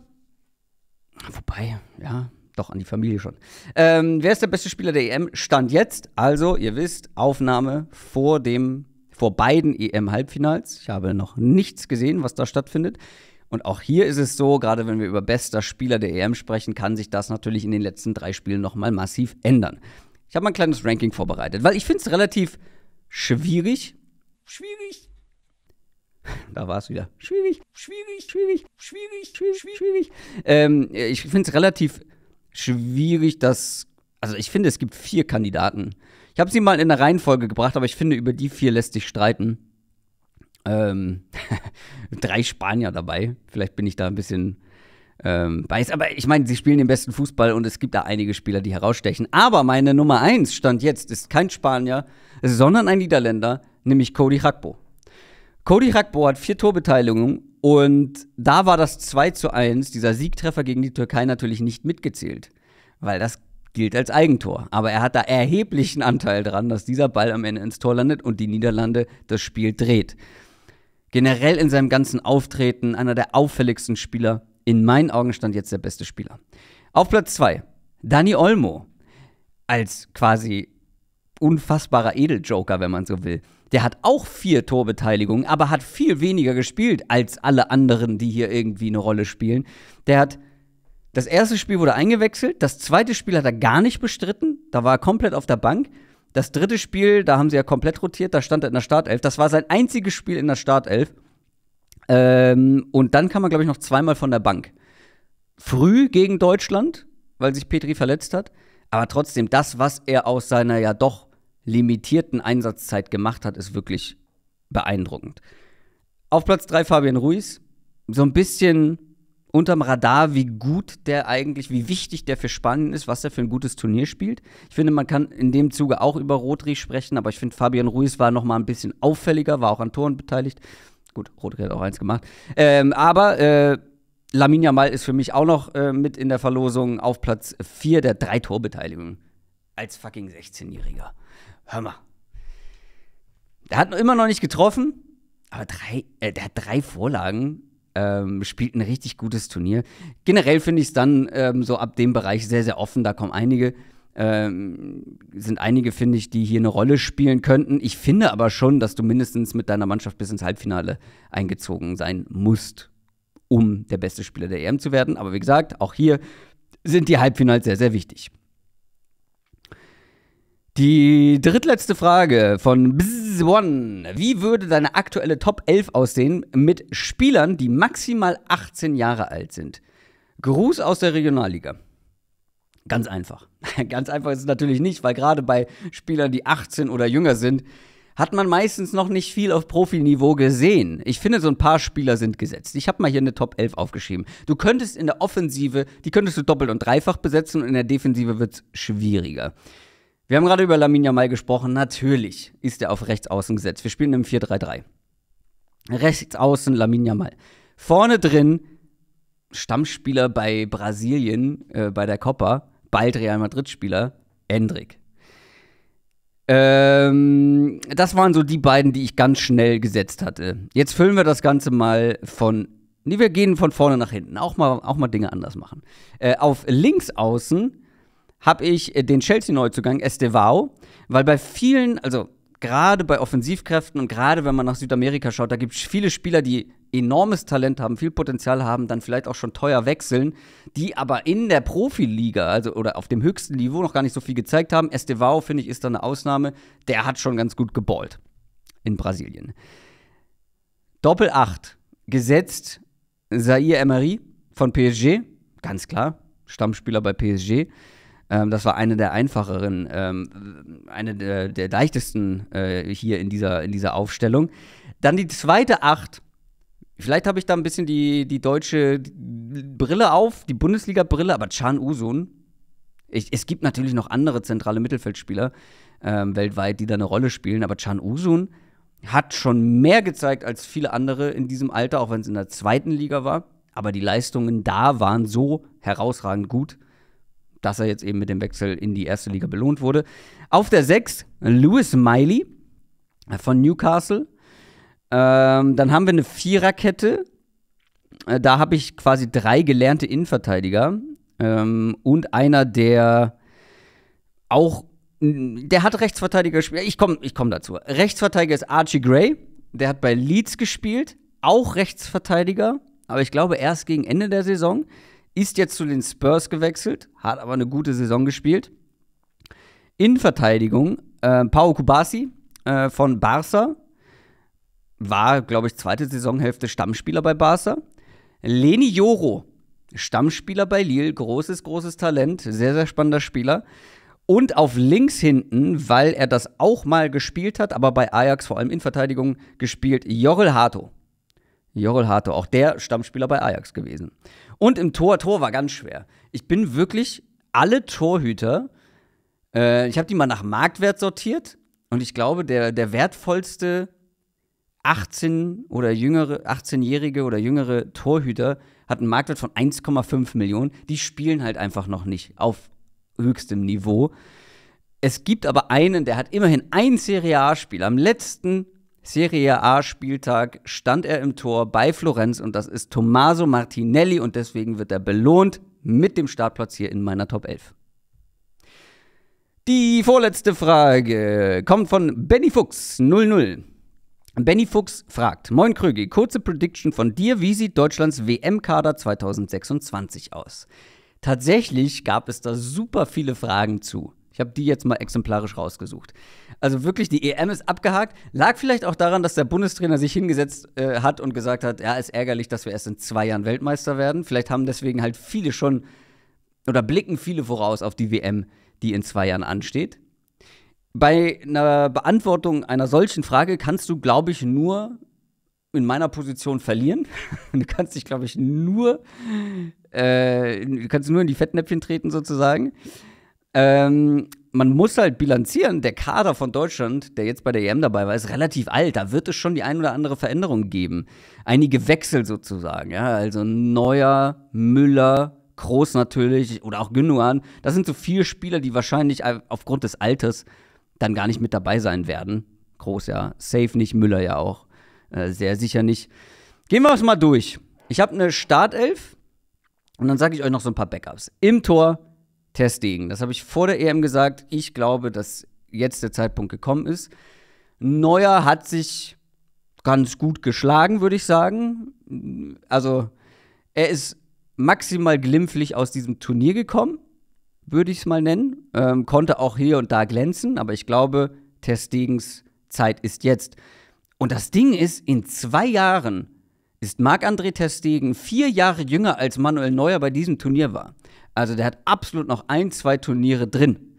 Wobei, ja, doch an die Familie schon. Ähm, wer ist der beste Spieler der EM? Stand jetzt. Also, ihr wisst, Aufnahme vor dem, vor beiden EM-Halbfinals. Ich habe noch nichts gesehen, was da stattfindet. Und auch hier ist es so, gerade wenn wir über bester Spieler der EM sprechen, kann sich das natürlich in den letzten drei Spielen nochmal massiv ändern. Ich habe mal ein kleines Ranking vorbereitet, weil ich finde es relativ schwierig. Schwierig. Da war es wieder. Schwierig, schwierig, schwierig, schwierig, schwierig, schwierig. Ähm, ich finde es relativ schwierig schwierig, dass. Also ich finde, es gibt vier Kandidaten. Ich habe sie mal in der Reihenfolge gebracht, aber ich finde, über die vier lässt sich streiten. Ähm, drei Spanier dabei. Vielleicht bin ich da ein bisschen ähm, weiß. Aber ich meine, sie spielen den besten Fußball und es gibt da einige Spieler, die herausstechen. Aber meine Nummer eins stand jetzt ist kein Spanier, sondern ein Niederländer, nämlich Cody Hakbo. Cody Hakbo hat vier Torbeteiligungen und da war das 2 zu 1, dieser Siegtreffer gegen die Türkei natürlich nicht mitgezählt, weil das gilt als Eigentor. Aber er hat da erheblichen Anteil dran, dass dieser Ball am Ende ins Tor landet und die Niederlande das Spiel dreht. Generell in seinem ganzen Auftreten einer der auffälligsten Spieler, in meinen Augen stand jetzt der beste Spieler. Auf Platz 2, Dani Olmo als quasi unfassbarer Edeljoker, wenn man so will der hat auch vier Torbeteiligungen, aber hat viel weniger gespielt als alle anderen, die hier irgendwie eine Rolle spielen. Der hat das erste Spiel wurde eingewechselt, das zweite Spiel hat er gar nicht bestritten, da war er komplett auf der Bank. Das dritte Spiel, da haben sie ja komplett rotiert, da stand er in der Startelf. Das war sein einziges Spiel in der Startelf. Ähm, und dann kam er, glaube ich, noch zweimal von der Bank. Früh gegen Deutschland, weil sich Petri verletzt hat. Aber trotzdem, das, was er aus seiner ja doch limitierten Einsatzzeit gemacht hat, ist wirklich beeindruckend. Auf Platz 3 Fabian Ruiz. So ein bisschen unterm Radar, wie gut der eigentlich, wie wichtig der für Spanien ist, was er für ein gutes Turnier spielt. Ich finde, man kann in dem Zuge auch über Rodri sprechen, aber ich finde, Fabian Ruiz war noch mal ein bisschen auffälliger, war auch an Toren beteiligt. Gut, Rodri hat auch eins gemacht. Ähm, aber äh, Lamin Mal ist für mich auch noch äh, mit in der Verlosung auf Platz 4 der drei Torbeteiligung als fucking 16-Jähriger hör mal. Der hat immer noch nicht getroffen, aber drei, äh, der hat drei Vorlagen. Ähm, spielt ein richtig gutes Turnier. Generell finde ich es dann ähm, so ab dem Bereich sehr, sehr offen. Da kommen einige, ähm, sind einige, finde ich, die hier eine Rolle spielen könnten. Ich finde aber schon, dass du mindestens mit deiner Mannschaft bis ins Halbfinale eingezogen sein musst, um der beste Spieler der EM zu werden. Aber wie gesagt, auch hier sind die Halbfinals sehr, sehr wichtig. Die drittletzte Frage von Bzz One. Wie würde deine aktuelle Top 11 aussehen mit Spielern, die maximal 18 Jahre alt sind? Gruß aus der Regionalliga. Ganz einfach. Ganz einfach ist es natürlich nicht, weil gerade bei Spielern, die 18 oder jünger sind, hat man meistens noch nicht viel auf Profiniveau gesehen. Ich finde, so ein paar Spieler sind gesetzt. Ich habe mal hier eine Top 11 aufgeschrieben. Du könntest in der Offensive, die könntest du doppelt und dreifach besetzen und in der Defensive wird es schwieriger. Wir haben gerade über Lamin Jamal gesprochen. Natürlich ist er auf Rechtsaußen gesetzt. Wir spielen im 4-3-3. Rechtsaußen Lamin Jamal. Vorne drin Stammspieler bei Brasilien, äh, bei der Copa, bald Real Madrid-Spieler, Endrik. Ähm, das waren so die beiden, die ich ganz schnell gesetzt hatte. Jetzt füllen wir das Ganze mal von. Nee, wir gehen von vorne nach hinten. Auch mal, auch mal Dinge anders machen. Äh, auf links außen habe ich äh, den Chelsea-Neuzugang Estevao, weil bei vielen, also gerade bei Offensivkräften und gerade wenn man nach Südamerika schaut, da gibt es viele Spieler, die enormes Talent haben, viel Potenzial haben, dann vielleicht auch schon teuer wechseln, die aber in der Profiliga, also oder auf dem höchsten Niveau noch gar nicht so viel gezeigt haben. Estevao, finde ich, ist da eine Ausnahme. Der hat schon ganz gut geballt in Brasilien. Doppel 8 gesetzt Zaire Emery von PSG, ganz klar, Stammspieler bei PSG. Ähm, das war eine der einfacheren, ähm, eine der, der leichtesten äh, hier in dieser, in dieser Aufstellung. Dann die zweite Acht. Vielleicht habe ich da ein bisschen die, die deutsche Brille auf, die Bundesliga-Brille, aber Chan Usun. Ich, es gibt natürlich noch andere zentrale Mittelfeldspieler ähm, weltweit, die da eine Rolle spielen, aber Chan Usun hat schon mehr gezeigt als viele andere in diesem Alter, auch wenn es in der zweiten Liga war. Aber die Leistungen da waren so herausragend gut, dass er jetzt eben mit dem Wechsel in die erste Liga belohnt wurde. Auf der 6 Lewis Miley von Newcastle. Ähm, dann haben wir eine Viererkette. Äh, da habe ich quasi drei gelernte Innenverteidiger ähm, und einer, der auch, mm, der hat Rechtsverteidiger gespielt. Ich komme ich komm dazu. Rechtsverteidiger ist Archie Gray. Der hat bei Leeds gespielt, auch Rechtsverteidiger, aber ich glaube erst gegen Ende der Saison ist jetzt zu den Spurs gewechselt, hat aber eine gute Saison gespielt. In Verteidigung äh, Pau Kubasi äh, von Barca war, glaube ich, zweite Saisonhälfte Stammspieler bei Barca. Leni Joro, Stammspieler bei Lille, großes, großes Talent, sehr, sehr spannender Spieler. Und auf links hinten, weil er das auch mal gespielt hat, aber bei Ajax vor allem in Verteidigung gespielt, Jorel Hato. Jorl Hato, auch der Stammspieler bei Ajax gewesen. Und im Tor, Tor war ganz schwer. Ich bin wirklich alle Torhüter, äh, ich habe die mal nach Marktwert sortiert und ich glaube, der, der wertvollste 18 oder jüngere, 18-jährige oder jüngere Torhüter hat einen Marktwert von 1,5 Millionen. Die spielen halt einfach noch nicht auf höchstem Niveau. Es gibt aber einen, der hat immerhin ein Serie A-Spiel am letzten Serie A Spieltag stand er im Tor bei Florenz und das ist Tommaso Martinelli und deswegen wird er belohnt mit dem Startplatz hier in meiner Top 11. Die vorletzte Frage kommt von Benny Fuchs 00. Benny Fuchs fragt: Moin Krügi, kurze Prediction von dir. Wie sieht Deutschlands WM-Kader 2026 aus? Tatsächlich gab es da super viele Fragen zu. Ich habe die jetzt mal exemplarisch rausgesucht. Also wirklich, die EM ist abgehakt. Lag vielleicht auch daran, dass der Bundestrainer sich hingesetzt äh, hat und gesagt hat, ja, ist ärgerlich, dass wir erst in zwei Jahren Weltmeister werden. Vielleicht haben deswegen halt viele schon oder blicken viele voraus auf die WM, die in zwei Jahren ansteht. Bei einer Beantwortung einer solchen Frage kannst du, glaube ich, nur in meiner Position verlieren. Du kannst dich, glaube ich, nur, äh, kannst nur in die Fettnäpfchen treten sozusagen. Ähm, man muss halt bilanzieren, der Kader von Deutschland, der jetzt bei der EM dabei war, ist relativ alt. Da wird es schon die ein oder andere Veränderung geben. Einige Wechsel sozusagen, ja. Also Neuer, Müller, Groß natürlich oder auch Gündogan. Das sind so vier Spieler, die wahrscheinlich aufgrund des Alters dann gar nicht mit dabei sein werden. Groß ja, safe nicht, Müller ja auch. Äh, sehr sicher nicht. Gehen wir es mal durch. Ich habe eine Startelf und dann sage ich euch noch so ein paar Backups. Im Tor Ter Das habe ich vor der EM gesagt. Ich glaube, dass jetzt der Zeitpunkt gekommen ist. Neuer hat sich ganz gut geschlagen, würde ich sagen. Also er ist maximal glimpflich aus diesem Turnier gekommen, würde ich es mal nennen. Ähm, konnte auch hier und da glänzen, aber ich glaube, Ter Zeit ist jetzt. Und das Ding ist, in zwei Jahren ist Marc-André Ter vier Jahre jünger als Manuel Neuer bei diesem Turnier war. Also der hat absolut noch ein, zwei Turniere drin.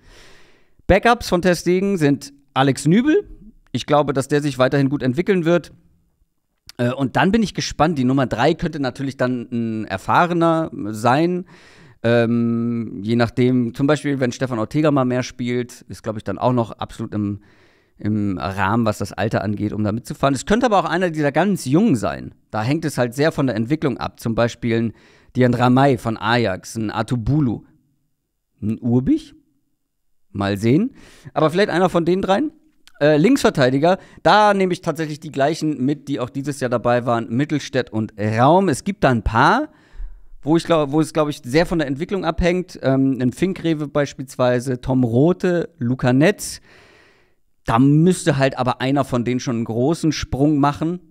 Backups von Testegen sind Alex Nübel. Ich glaube, dass der sich weiterhin gut entwickeln wird. Äh, und dann bin ich gespannt. Die Nummer drei könnte natürlich dann ein erfahrener sein. Ähm, je nachdem, zum Beispiel, wenn Stefan Ortega mal mehr spielt, ist, glaube ich, dann auch noch absolut im, im Rahmen, was das Alter angeht, um da mitzufahren. Es könnte aber auch einer dieser ganz Jungen sein. Da hängt es halt sehr von der Entwicklung ab. Zum Beispiel ein die Diandramay von Ajax, ein Atubulu, ein Urbich. Mal sehen. Aber vielleicht einer von den dreien. Äh, Linksverteidiger, da nehme ich tatsächlich die gleichen mit, die auch dieses Jahr dabei waren: Mittelstädt und Raum. Es gibt da ein paar, wo, ich glaub, wo es, glaube ich, sehr von der Entwicklung abhängt. Ähm, ein Finkrewe beispielsweise, Tom Rote, Luca Netz. Da müsste halt aber einer von denen schon einen großen Sprung machen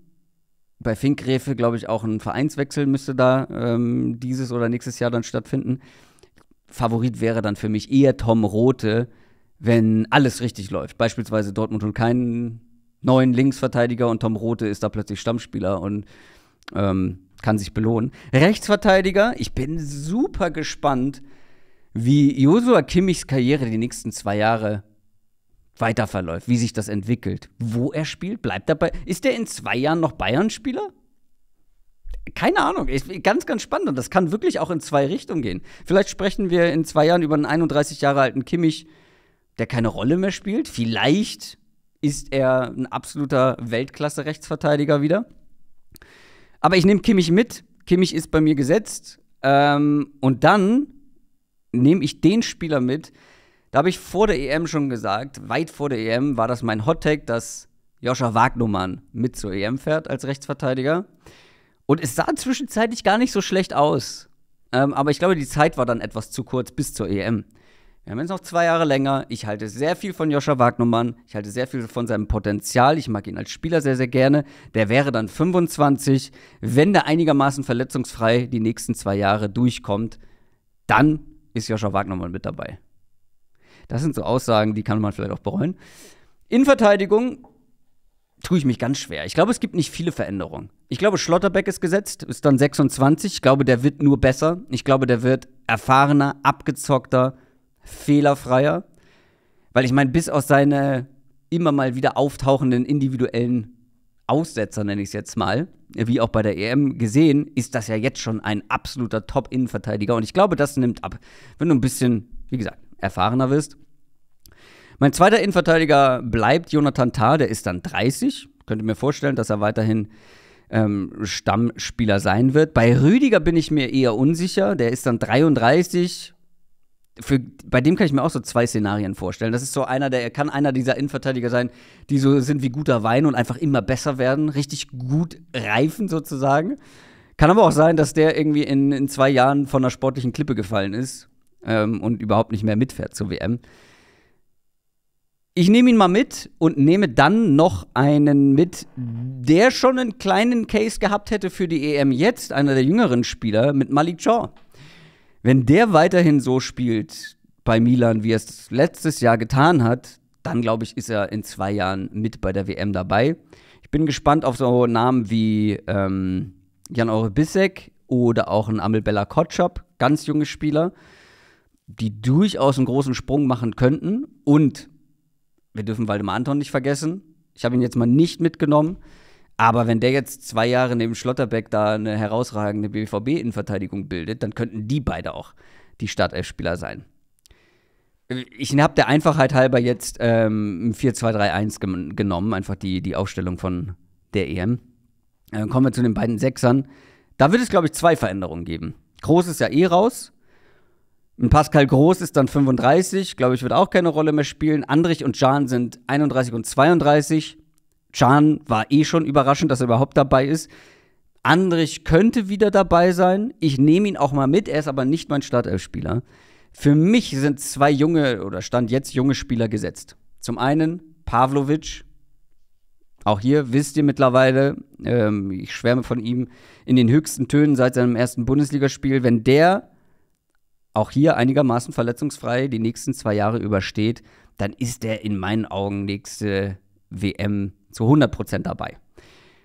bei Finkgräfe, glaube ich, auch ein Vereinswechsel müsste da ähm, dieses oder nächstes Jahr dann stattfinden. Favorit wäre dann für mich eher Tom Rote, wenn alles richtig läuft. Beispielsweise Dortmund holt keinen neuen Linksverteidiger und Tom Rote ist da plötzlich Stammspieler und ähm, kann sich belohnen. Rechtsverteidiger, ich bin super gespannt, wie Josua Kimmichs Karriere die nächsten zwei Jahre weiter verläuft, wie sich das entwickelt, wo er spielt, bleibt dabei. Ist er in zwei Jahren noch Bayern-Spieler? Keine Ahnung, ich, ganz, ganz spannend und das kann wirklich auch in zwei Richtungen gehen. Vielleicht sprechen wir in zwei Jahren über einen 31 Jahre alten Kimmich, der keine Rolle mehr spielt. Vielleicht ist er ein absoluter Weltklasse-Rechtsverteidiger wieder. Aber ich nehme Kimmich mit. Kimmich ist bei mir gesetzt. Ähm, und dann nehme ich den Spieler mit, da habe ich vor der EM schon gesagt, weit vor der EM war das mein Hottag, dass Joscha Wagnumann mit zur EM fährt als Rechtsverteidiger. Und es sah zwischenzeitlich gar nicht so schlecht aus. Ähm, aber ich glaube, die Zeit war dann etwas zu kurz bis zur EM. Wir haben jetzt noch zwei Jahre länger. Ich halte sehr viel von Joscha Wagnumann. Ich halte sehr viel von seinem Potenzial. Ich mag ihn als Spieler sehr, sehr gerne. Der wäre dann 25. Wenn der einigermaßen verletzungsfrei die nächsten zwei Jahre durchkommt, dann ist Joscha Wagnumann mit dabei. Das sind so Aussagen, die kann man vielleicht auch bereuen. Innenverteidigung tue ich mich ganz schwer. Ich glaube, es gibt nicht viele Veränderungen. Ich glaube, Schlotterbeck ist gesetzt, ist dann 26. Ich glaube, der wird nur besser. Ich glaube, der wird erfahrener, abgezockter, fehlerfreier. Weil ich meine, bis aus seine immer mal wieder auftauchenden individuellen Aussetzer, nenne ich es jetzt mal, wie auch bei der EM gesehen, ist das ja jetzt schon ein absoluter Top-Innenverteidiger. Und ich glaube, das nimmt ab. Wenn du ein bisschen, wie gesagt, erfahrener wirst, mein zweiter Innenverteidiger bleibt Jonathan Tah, der ist dann 30. Könnte mir vorstellen, dass er weiterhin ähm, Stammspieler sein wird. Bei Rüdiger bin ich mir eher unsicher. Der ist dann 33. Für, bei dem kann ich mir auch so zwei Szenarien vorstellen. Das ist so einer, der kann einer dieser Innenverteidiger sein, die so sind wie guter Wein und einfach immer besser werden, richtig gut reifen sozusagen. Kann aber auch sein, dass der irgendwie in, in zwei Jahren von einer sportlichen Klippe gefallen ist ähm, und überhaupt nicht mehr mitfährt zur WM. Ich nehme ihn mal mit und nehme dann noch einen mit, der schon einen kleinen Case gehabt hätte für die EM jetzt, einer der jüngeren Spieler, mit Malik Shaw. Wenn der weiterhin so spielt bei Milan, wie er es letztes Jahr getan hat, dann glaube ich, ist er in zwei Jahren mit bei der WM dabei. Ich bin gespannt auf so Namen wie ähm, Jan-Ore Bissek oder auch ein Amelbella Kotschap, ganz junge Spieler, die durchaus einen großen Sprung machen könnten und wir dürfen Waldemar Anton nicht vergessen. Ich habe ihn jetzt mal nicht mitgenommen. Aber wenn der jetzt zwei Jahre neben Schlotterbeck da eine herausragende BVB-Innenverteidigung bildet, dann könnten die beide auch die Startelf-Spieler sein. Ich habe der Einfachheit halber jetzt ähm, 4-2-3-1 genommen, einfach die, die Aufstellung von der EM. Dann äh, kommen wir zu den beiden Sechsern. Da wird es, glaube ich, zwei Veränderungen geben. Groß ist ja eh raus. Ein Pascal Groß ist dann 35, glaube ich, wird auch keine Rolle mehr spielen. Andrich und Can sind 31 und 32. Can war eh schon überraschend, dass er überhaupt dabei ist. Andrich könnte wieder dabei sein. Ich nehme ihn auch mal mit, er ist aber nicht mein Startelfspieler. Für mich sind zwei junge oder stand jetzt junge Spieler gesetzt. Zum einen Pavlovic. Auch hier wisst ihr mittlerweile, ähm, ich schwärme von ihm in den höchsten Tönen seit seinem ersten Bundesligaspiel. Wenn der auch hier einigermaßen verletzungsfrei die nächsten zwei Jahre übersteht, dann ist er in meinen Augen nächste WM zu 100 dabei.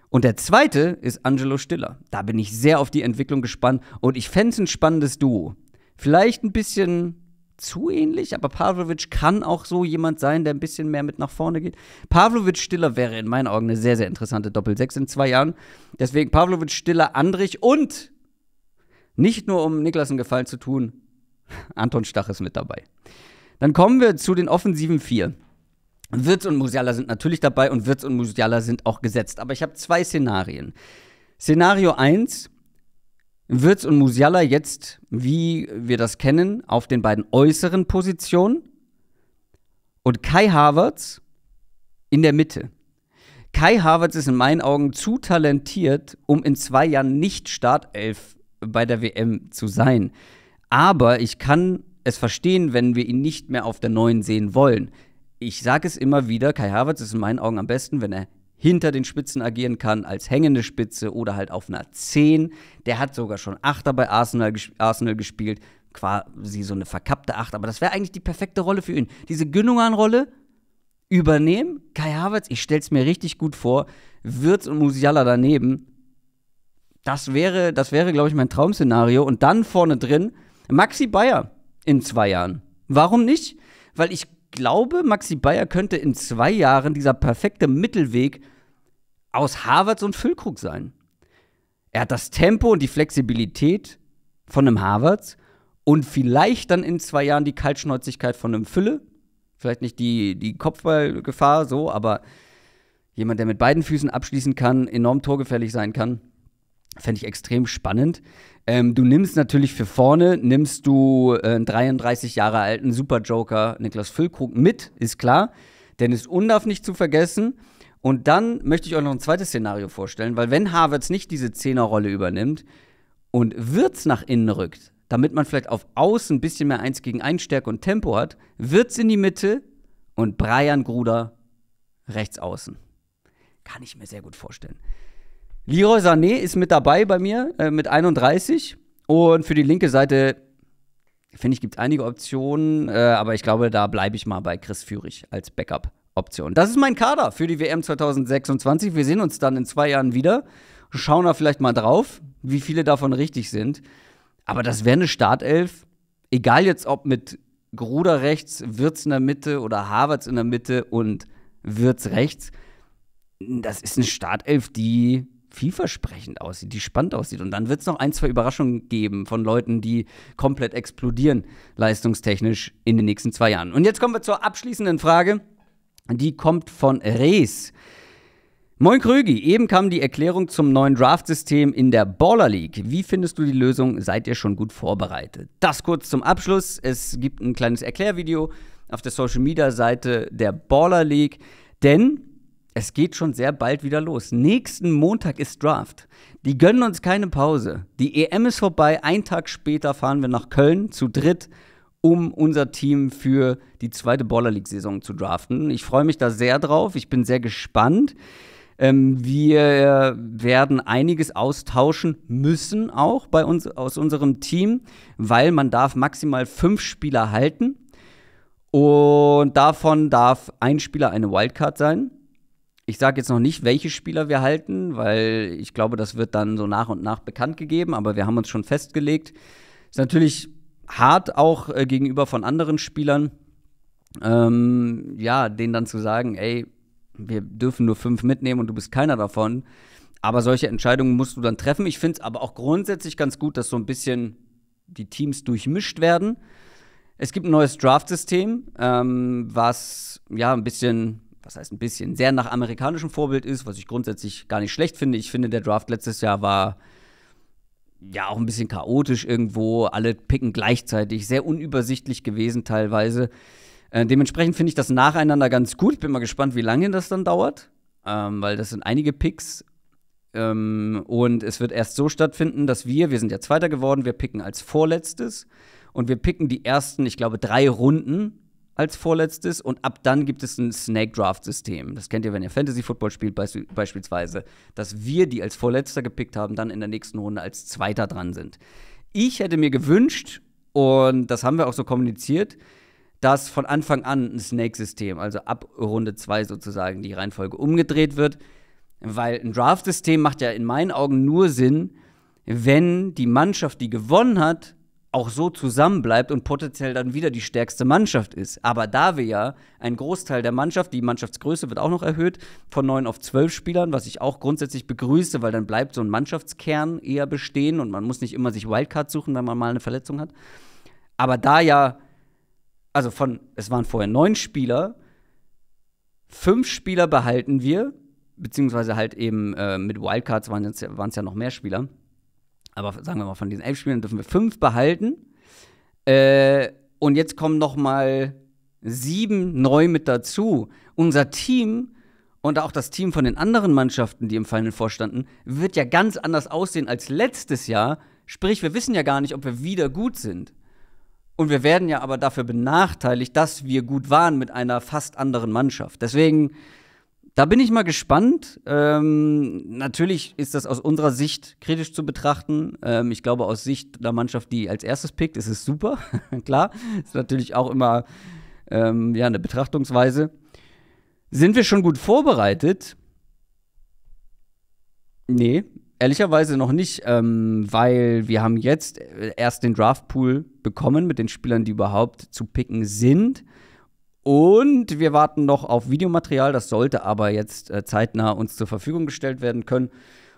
Und der zweite ist Angelo Stiller. Da bin ich sehr auf die Entwicklung gespannt und ich fände es ein spannendes Duo. Vielleicht ein bisschen zu ähnlich, aber Pavlovic kann auch so jemand sein, der ein bisschen mehr mit nach vorne geht. Pavlovic Stiller wäre in meinen Augen eine sehr, sehr interessante Doppel-6 in zwei Jahren. Deswegen Pavlovic Stiller, Andrich und nicht nur um Niklas einen Gefallen zu tun, Anton Stach ist mit dabei. Dann kommen wir zu den offensiven vier. Wirtz und Musiala sind natürlich dabei und Wirtz und Musiala sind auch gesetzt. Aber ich habe zwei Szenarien. Szenario 1, Wirtz und Musiala jetzt, wie wir das kennen, auf den beiden äußeren Positionen und Kai Havertz in der Mitte. Kai Havertz ist in meinen Augen zu talentiert, um in zwei Jahren nicht Startelf bei der WM zu sein. Aber ich kann es verstehen, wenn wir ihn nicht mehr auf der neuen sehen wollen. Ich sage es immer wieder, Kai Havertz ist in meinen Augen am besten, wenn er hinter den Spitzen agieren kann, als hängende Spitze oder halt auf einer 10. Der hat sogar schon Achter bei Arsenal, Arsenal gespielt, quasi so eine verkappte Acht. Aber das wäre eigentlich die perfekte Rolle für ihn. Diese Gündogan-Rolle übernehmen, Kai Havertz, ich stelle es mir richtig gut vor, Wirtz und Musiala daneben. Das wäre, das wäre glaube ich, mein Traumszenario. Und dann vorne drin Maxi Bayer in zwei Jahren. Warum nicht? Weil ich glaube, Maxi Bayer könnte in zwei Jahren dieser perfekte Mittelweg aus Harvards und Füllkrug sein. Er hat das Tempo und die Flexibilität von einem Harvards und vielleicht dann in zwei Jahren die Kaltschnäuzigkeit von einem Fülle. Vielleicht nicht die, die Kopfballgefahr so, aber jemand, der mit beiden Füßen abschließen kann, enorm torgefährlich sein kann, fände ich extrem spannend. Ähm, du nimmst natürlich für vorne, nimmst du äh, einen 33 Jahre alten Super Joker Niklas Füllkrug mit, ist klar. Dennis Undarf nicht zu vergessen. Und dann möchte ich euch noch ein zweites Szenario vorstellen, weil wenn Havertz nicht diese Zehnerrolle übernimmt und Wirtz nach innen rückt, damit man vielleicht auf Außen ein bisschen mehr Eins gegen Eins Stärke und Tempo hat, Wirtz in die Mitte und Brian Gruder rechts außen. Kann ich mir sehr gut vorstellen. Leroy Sané ist mit dabei bei mir äh, mit 31. Und für die linke Seite, finde ich, gibt es einige Optionen. Äh, aber ich glaube, da bleibe ich mal bei Chris Führig als Backup-Option. Das ist mein Kader für die WM 2026. Wir sehen uns dann in zwei Jahren wieder. Schauen da vielleicht mal drauf, wie viele davon richtig sind. Aber das wäre eine Startelf, egal jetzt ob mit Gruder rechts, Wirtz in der Mitte oder Havertz in der Mitte und Wirtz rechts. Das ist eine Startelf, die vielversprechend aussieht, die spannend aussieht. Und dann wird es noch ein, zwei Überraschungen geben von Leuten, die komplett explodieren, leistungstechnisch in den nächsten zwei Jahren. Und jetzt kommen wir zur abschließenden Frage. Die kommt von Rees. Moin Krögi, eben kam die Erklärung zum neuen Draft-System in der Baller League. Wie findest du die Lösung? Seid ihr schon gut vorbereitet? Das kurz zum Abschluss. Es gibt ein kleines Erklärvideo auf der Social-Media-Seite der Baller League. Denn es geht schon sehr bald wieder los. Nächsten Montag ist Draft. Die gönnen uns keine Pause. Die EM ist vorbei. Einen Tag später fahren wir nach Köln zu dritt, um unser Team für die zweite Baller League-Saison zu draften. Ich freue mich da sehr drauf. Ich bin sehr gespannt. Ähm, wir werden einiges austauschen müssen, auch bei uns aus unserem Team, weil man darf maximal fünf Spieler halten. Und davon darf ein Spieler eine Wildcard sein. Ich sage jetzt noch nicht, welche Spieler wir halten, weil ich glaube, das wird dann so nach und nach bekannt gegeben, aber wir haben uns schon festgelegt. Ist natürlich hart auch äh, gegenüber von anderen Spielern, ähm, ja, denen dann zu sagen, ey, wir dürfen nur fünf mitnehmen und du bist keiner davon. Aber solche Entscheidungen musst du dann treffen. Ich finde es aber auch grundsätzlich ganz gut, dass so ein bisschen die Teams durchmischt werden. Es gibt ein neues Draft-System, ähm, was ja ein bisschen was heißt ein bisschen, sehr nach amerikanischem Vorbild ist, was ich grundsätzlich gar nicht schlecht finde. Ich finde, der Draft letztes Jahr war ja auch ein bisschen chaotisch irgendwo. Alle picken gleichzeitig, sehr unübersichtlich gewesen teilweise. Äh, dementsprechend finde ich das nacheinander ganz gut. Ich bin mal gespannt, wie lange das dann dauert, ähm, weil das sind einige Picks. Ähm, und es wird erst so stattfinden, dass wir, wir sind ja Zweiter geworden, wir picken als Vorletztes und wir picken die ersten, ich glaube, drei Runden als vorletztes und ab dann gibt es ein Snake Draft System. Das kennt ihr, wenn ihr Fantasy Football spielt beisp beispielsweise, dass wir die als vorletzter gepickt haben, dann in der nächsten Runde als zweiter dran sind. Ich hätte mir gewünscht und das haben wir auch so kommuniziert, dass von Anfang an ein Snake System, also ab Runde 2 sozusagen die Reihenfolge umgedreht wird, weil ein Draft System macht ja in meinen Augen nur Sinn, wenn die Mannschaft, die gewonnen hat, auch so zusammenbleibt und potenziell dann wieder die stärkste Mannschaft ist. Aber da wir ja einen Großteil der Mannschaft, die Mannschaftsgröße wird auch noch erhöht, von neun auf zwölf Spielern, was ich auch grundsätzlich begrüße, weil dann bleibt so ein Mannschaftskern eher bestehen und man muss nicht immer sich Wildcard suchen, wenn man mal eine Verletzung hat. Aber da ja, also von, es waren vorher neun Spieler, fünf Spieler behalten wir, beziehungsweise halt eben äh, mit Wildcards waren es ja noch mehr Spieler aber sagen wir mal, von diesen elf Spielern dürfen wir fünf behalten. Äh, und jetzt kommen noch mal sieben neu mit dazu. Unser Team und auch das Team von den anderen Mannschaften, die im Final vorstanden, wird ja ganz anders aussehen als letztes Jahr. Sprich, wir wissen ja gar nicht, ob wir wieder gut sind. Und wir werden ja aber dafür benachteiligt, dass wir gut waren mit einer fast anderen Mannschaft. Deswegen da bin ich mal gespannt. Ähm, natürlich ist das aus unserer Sicht kritisch zu betrachten. Ähm, ich glaube, aus Sicht der Mannschaft, die als erstes pickt, ist es super. Klar, ist natürlich auch immer ähm, ja, eine Betrachtungsweise. Sind wir schon gut vorbereitet? Nee, ehrlicherweise noch nicht, ähm, weil wir haben jetzt äh, erst den Draftpool bekommen mit den Spielern, die überhaupt zu picken sind. Und wir warten noch auf Videomaterial, das sollte aber jetzt äh, zeitnah uns zur Verfügung gestellt werden können.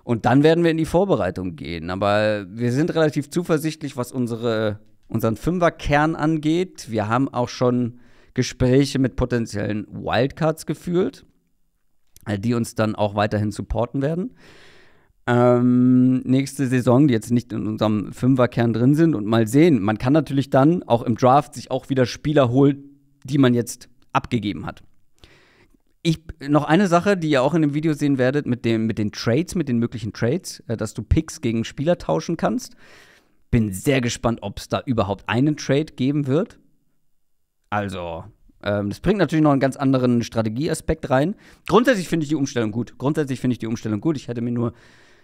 Und dann werden wir in die Vorbereitung gehen. Aber wir sind relativ zuversichtlich, was unsere, unseren Fünferkern angeht. Wir haben auch schon Gespräche mit potenziellen Wildcards geführt, äh, die uns dann auch weiterhin supporten werden. Ähm, nächste Saison, die jetzt nicht in unserem Fünferkern drin sind und mal sehen. Man kann natürlich dann auch im Draft sich auch wieder Spieler holen, die man jetzt abgegeben hat. Ich, noch eine Sache, die ihr auch in dem Video sehen werdet, mit, dem, mit den Trades, mit den möglichen Trades, äh, dass du Picks gegen Spieler tauschen kannst. Bin sehr gespannt, ob es da überhaupt einen Trade geben wird. Also, ähm, das bringt natürlich noch einen ganz anderen Strategieaspekt rein. Grundsätzlich finde ich die Umstellung gut. Grundsätzlich finde ich die Umstellung gut. Ich hätte mir nur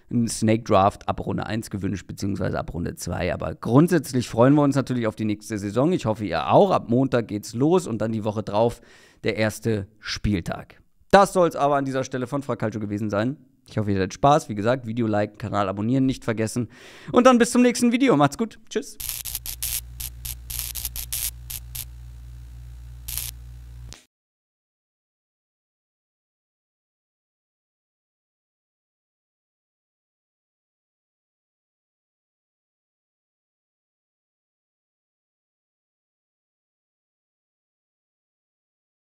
ein Snake Draft ab Runde 1 gewünscht, beziehungsweise ab Runde 2. Aber grundsätzlich freuen wir uns natürlich auf die nächste Saison. Ich hoffe, ihr auch. Ab Montag geht's los und dann die Woche drauf der erste Spieltag. Das soll es aber an dieser Stelle von Frau Fracalcio gewesen sein. Ich hoffe, ihr hattet Spaß. Wie gesagt, Video liken, Kanal abonnieren nicht vergessen. Und dann bis zum nächsten Video. Macht's gut. Tschüss.